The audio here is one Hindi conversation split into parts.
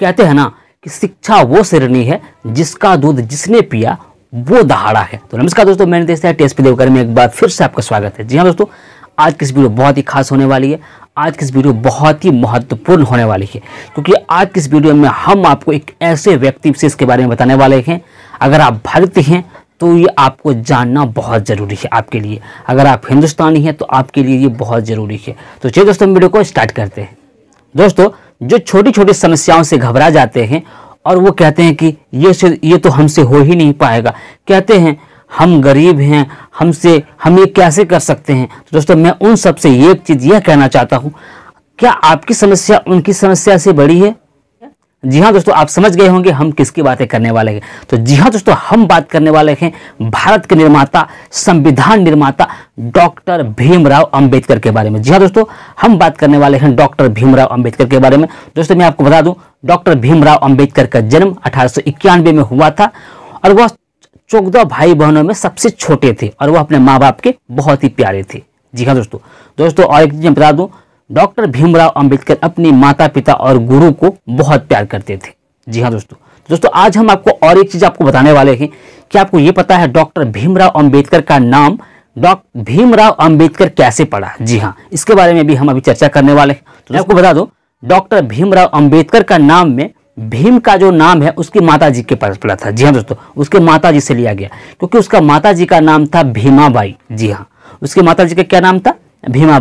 कहते हैं ना कि शिक्षा वो श्रेणी है जिसका दूध जिसने पिया वो दहाड़ा है तो नमस्कार दोस्तों मैंने देखा हैं टेस्ट देवकर में एक बार फिर से आपका स्वागत है जी हाँ दोस्तों आज की इस वीडियो बहुत ही खास होने वाली है आज की इस वीडियो बहुत ही महत्वपूर्ण होने वाली है क्योंकि आज की इस वीडियो में हम आपको एक ऐसे व्यक्ति से इसके बारे में बताने वाले हैं अगर आप भारतीय हैं तो ये आपको जानना बहुत ज़रूरी है आपके लिए अगर आप हिंदुस्तानी हैं तो आपके लिए ये बहुत ज़रूरी है तो चलिए दोस्तों वीडियो को स्टार्ट करते हैं दोस्तों जो छोटी छोटी समस्याओं से घबरा जाते हैं और वो कहते हैं कि ये ये तो हमसे हो ही नहीं पाएगा कहते हैं हम गरीब हैं हमसे हम ये कैसे कर सकते हैं तो दोस्तों मैं उन सबसे एक चीज़ यह कहना चाहता हूँ क्या आपकी समस्या उनकी समस्या से बड़ी है जी हाँ दोस्तों आप समझ गए होंगे हम किसकी बातें करने वाले हैं तो जी हाँ दोस्तों हम बात करने वाले हैं भारत के निर्माता संविधान निर्माता डॉक्टर भीमराव अंबेडकर के बारे में जी हाँ दोस्तों हम बात करने वाले हैं डॉक्टर भीमराव अंबेडकर के बारे में दोस्तों मैं आपको बता दूं डॉक्टर भीमराव अंबेडकर का जन्म अठारह में हुआ था और वह चौदह भाई बहनों में सबसे छोटे थे और वह अपने माँ बाप के बहुत ही प्यारे थे जी हाँ दोस्तों दोस्तों और एक चीज़ मैं बता दूँ डॉक्टर भीमराव अंबेडकर अपने माता पिता और गुरु को बहुत प्यार करते थे जी हाँ दोस्तों दोस्तों आज हम आपको और एक चीज़ आपको बताने वाले हैं कि आपको ये पता है डॉक्टर भीमराव अंबेडकर का नाम डॉक्टर भीमराव अंबेडकर कैसे पड़ा जी हाँ इसके बारे में भी हम अभी चर्चा करने वाले हैं तो आपको बता दो डॉक्टर भीमराव अंबेडकर का नाम में भीम का जो नाम है उसकी माता जी के पास पड़ा था जी हाँ दोस्तों उसके माता जी से लिया गया क्योंकि उसका माता जी का नाम था भीमा जी हाँ उसके माता जी का क्या नाम था भीमा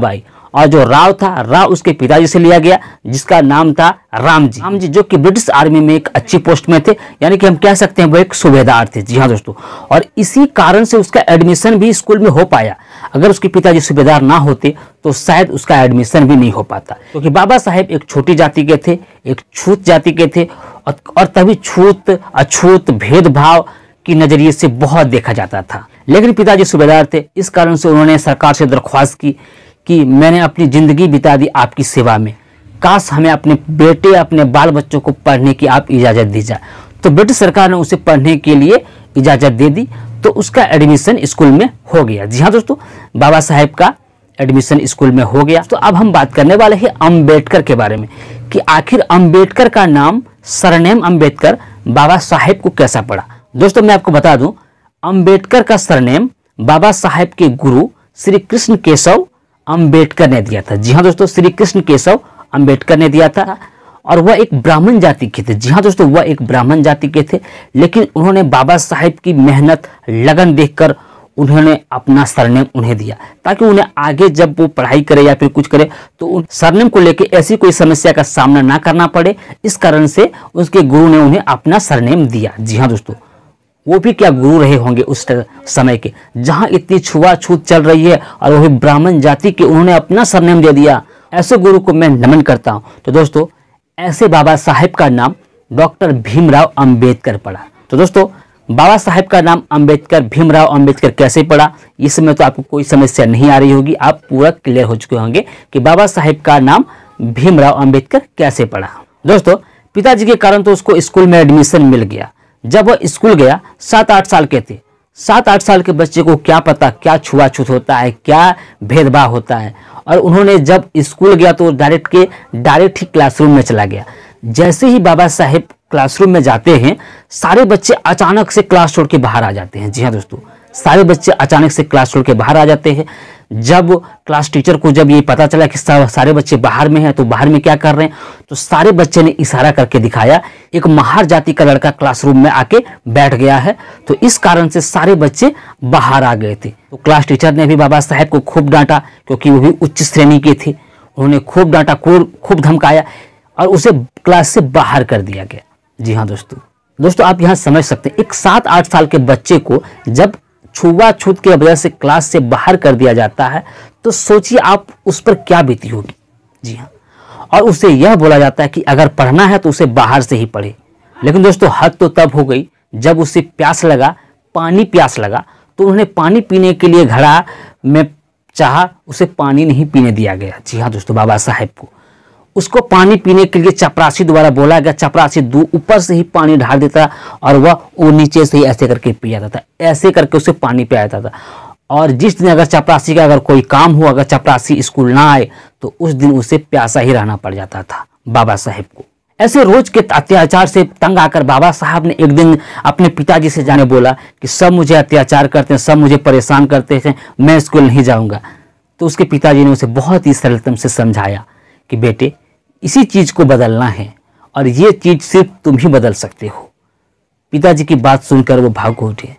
और जो राव था राव उसके पिताजी से लिया गया जिसका नाम था राम जी राम जी जो कि ब्रिटिश आर्मी में एक अच्छी पोस्ट में थे यानी कि हम कह सकते हैं वो एक सूबेदार थे जी हाँ दोस्तों और इसी कारण से उसका एडमिशन भी स्कूल में हो पाया अगर उसके पिताजी सूबेदार ना होते तो शायद उसका एडमिशन भी नहीं हो पाता क्योंकि तो बाबा साहेब एक छोटी जाति के थे एक छूत जाति के थे और तभी छूत अछूत भेदभाव की नज़रिए से बहुत देखा जाता था लेकिन पिताजी सूबेदार थे इस कारण से उन्होंने सरकार से दरख्वास्त की कि मैंने अपनी ज़िंदगी बिता दी आपकी सेवा में काश हमें अपने बेटे अपने बाल बच्चों को पढ़ने की आप इजाज़त दी जाए तो ब्रिटिश सरकार ने उसे पढ़ने के लिए इजाज़त दे दी तो उसका एडमिशन स्कूल में हो गया जी हाँ दोस्तों बाबा साहेब का एडमिशन स्कूल में हो गया तो अब हम बात करने वाले हैं अम्बेडकर के बारे में कि आखिर अम्बेडकर का नाम सरनेम अम्बेडकर बाबा साहेब को कैसा पड़ा दोस्तों मैं आपको बता दूं अम्बेडकर का सरनेम बाबा साहेब के गुरु श्री कृष्ण केशव अंबेडकर ने दिया था जी हाँ दोस्तों श्री कृष्ण केशव अंबेडकर ने दिया था और वह एक ब्राह्मण जाति के थे जी हाँ दोस्तों वह एक ब्राह्मण जाति के थे लेकिन उन्होंने बाबा साहेब की मेहनत लगन देखकर उन्होंने अपना सरनेम उन्हें दिया ताकि उन्हें आगे जब वो पढ़ाई करे या फिर कुछ करे तो उन सरनेम को लेके ऐसी कोई समस्या का सामना ना करना पड़े इस कारण से उसके गुरु ने उन्हें अपना सरनेम दिया जी हाँ दोस्तों वो भी क्या गुरु रहे होंगे उस समय के जहाँ इतनी छुआछूत चल रही है और वही ब्राह्मण जाति के उन्होंने अपना सरनेम दे दिया ऐसे गुरु को मैं नमन करता हूँ तो दोस्तों ऐसे बाबा साहेब का नाम डॉक्टर भीमराव अंबेडकर पड़ा तो दोस्तों बाबा साहेब का नाम अंबेडकर भीमराव अंबेडकर कैसे पड़ा इसमें तो आपको कोई समस्या नहीं आ रही होगी आप पूरा क्लियर हो चुके होंगे कि बाबा साहेब का नाम भीमराव अंबेडकर कैसे पड़ा दोस्तों पिताजी के कारण तो उसको स्कूल में एडमिशन मिल गया जब वह स्कूल गया सात आठ साल के थे सात आठ साल के बच्चे को क्या पता क्या छुआछूत होता है क्या भेदभाव होता है और उन्होंने जब स्कूल गया तो डायरेक्ट के डायरेक्ट ही क्लासरूम में चला गया जैसे ही बाबा साहेब क्लासरूम में जाते हैं सारे बच्चे अचानक से क्लास छोड़ के बाहर आ जाते हैं जी हाँ दोस्तों सारे बच्चे अचानक से क्लास छोड़ के बाहर आ जाते हैं जब क्लास टीचर को जब ये पता चला कि सारे बच्चे बाहर में हैं तो बाहर में क्या कर रहे हैं तो सारे बच्चे ने इशारा करके दिखाया एक महार जाति का लड़का क्लासरूम में आके बैठ गया है तो इस कारण से सारे बच्चे बाहर आ गए थे तो क्लास टीचर ने भी बाबा साहेब को खूब डांटा क्योंकि वो भी उच्च श्रेणी के थे उन्होंने खूब डांटा खूब धमकाया और उसे क्लास से बाहर कर दिया गया जी हाँ दोस्तों दोस्तों आप यहाँ समझ सकते हैं एक सात आठ साल के बच्चे को जब छुआछूत की वजह से क्लास से बाहर कर दिया जाता है तो सोचिए आप उस पर क्या बीती होगी जी हाँ और उसे यह बोला जाता है कि अगर पढ़ना है तो उसे बाहर से ही पढ़े लेकिन दोस्तों हद तो तब हो गई जब उसे प्यास लगा पानी प्यास लगा तो उन्होंने पानी पीने के लिए घड़ा में चाहा उसे पानी नहीं पीने दिया गया जी हाँ दोस्तों बाबा साहेब को उसको पानी पीने के लिए चपरासी द्वारा बोला गया चपरासी ऊपर से ही पानी ढाल देता और वह वो नीचे से ही ऐसे करके पी जाता था ऐसे करके उसे पानी पिया जाता था और जिस दिन अगर चपरासी का अगर कोई काम हुआ अगर चपरासी स्कूल ना आए तो उस दिन उसे प्यासा ही रहना पड़ जाता था बाबा साहेब को ऐसे रोज के अत्याचार से तंग आकर बाबा साहब ने एक दिन अपने पिताजी से जाने बोला कि सब मुझे अत्याचार करते हैं सब मुझे परेशान करते हैं मैं स्कूल नहीं जाऊंगा तो उसके पिताजी ने उसे बहुत ही सरलतम से समझाया कि बेटे इसी चीज़ को बदलना है और ये चीज़ सिर्फ तुम ही बदल सकते हो पिताजी की बात सुनकर वो भाग उठे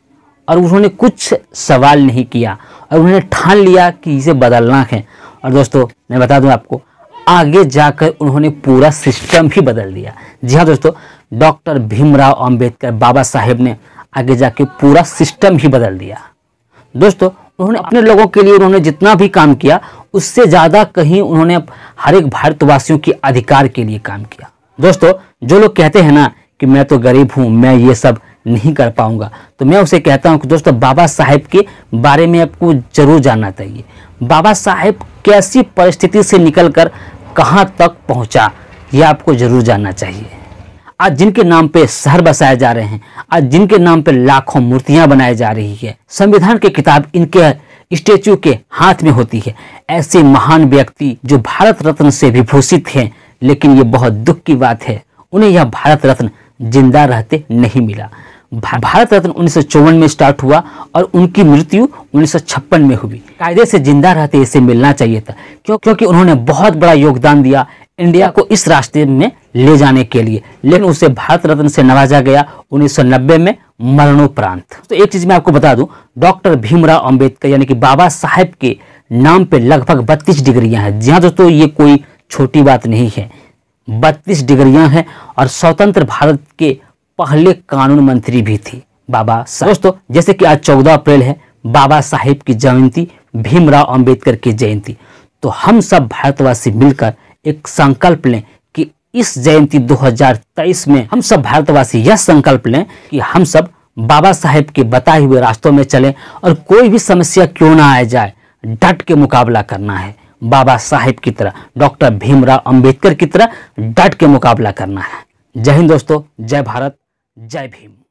और उन्होंने कुछ सवाल नहीं किया और उन्होंने ठान लिया कि इसे बदलना है और दोस्तों मैं बता दूं आपको आगे जाकर उन्होंने पूरा सिस्टम ही बदल दिया जी हाँ दोस्तों डॉक्टर भीमराव अंबेडकर बाबा साहेब ने आगे जाके पूरा सिस्टम ही बदल दिया दोस्तों उन्होंने अपने लोगों के लिए उन्होंने जितना भी काम किया उससे ज़्यादा कहीं उन्होंने हर एक भारतवासियों के अधिकार के लिए काम किया दोस्तों जो लोग कहते हैं ना कि मैं तो गरीब हूं मैं ये सब नहीं कर पाऊंगा तो मैं उसे कहता हूं कि दोस्तों बाबा साहेब के बारे में आपको जरूर जानना चाहिए बाबा साहेब कैसी परिस्थिति से निकल कर कहां तक पहुंचा यह आपको जरूर जानना चाहिए आज जिनके नाम पे शहर बसाए जा रहे हैं आज जिनके नाम पे लाखों मूर्तियां बनाई जा रही है संविधान की किताब इनके स्टेचू के हाथ में होती है ऐसे महान व्यक्ति जो भारत रत्न से विभूषित हैं लेकिन ये बहुत दुख की बात है उन्हें यह भारत रत्न जिंदा रहते नहीं मिला भारत रत्न उन्नीस में स्टार्ट हुआ और उनकी मृत्यु उन्नीस में हुई कायदे से जिंदा रहते इसे मिलना चाहिए था क्यों क्योंकि उन्होंने बहुत बड़ा योगदान दिया इंडिया को इस रास्ते में ले जाने के लिए लेकिन उसे भारत रत्न से नवाजा गया उन्नीस में मरणोपरांत तो एक चीज मैं आपको बता दूं डॉक्टर भीमराव अंबेडकर यानी कि बाबा साहेब के नाम पे लगभग बत्तीस डिग्रियां हैं जी हाँ दोस्तों ये कोई छोटी बात नहीं है बत्तीस डिग्रियां हैं और स्वतंत्र भारत के पहले कानून मंत्री भी थे बाबा दोस्तों जैसे कि आज चौदह अप्रैल है बाबा साहेब की जयंती भीमराव अम्बेडकर की जयंती तो हम सब भारतवासी मिलकर एक संकल्प लें इस जयंती 2023 में हम सब भारतवासी यह संकल्प लें कि हम सब बाबा साहेब के बताए हुए रास्तों में चलें और कोई भी समस्या क्यों ना आ जाए डट के मुकाबला करना है बाबा साहेब की तरह डॉक्टर भीमराव अंबेडकर की तरह डट के मुकाबला करना है जय हिंद दोस्तों जय भारत जय भीम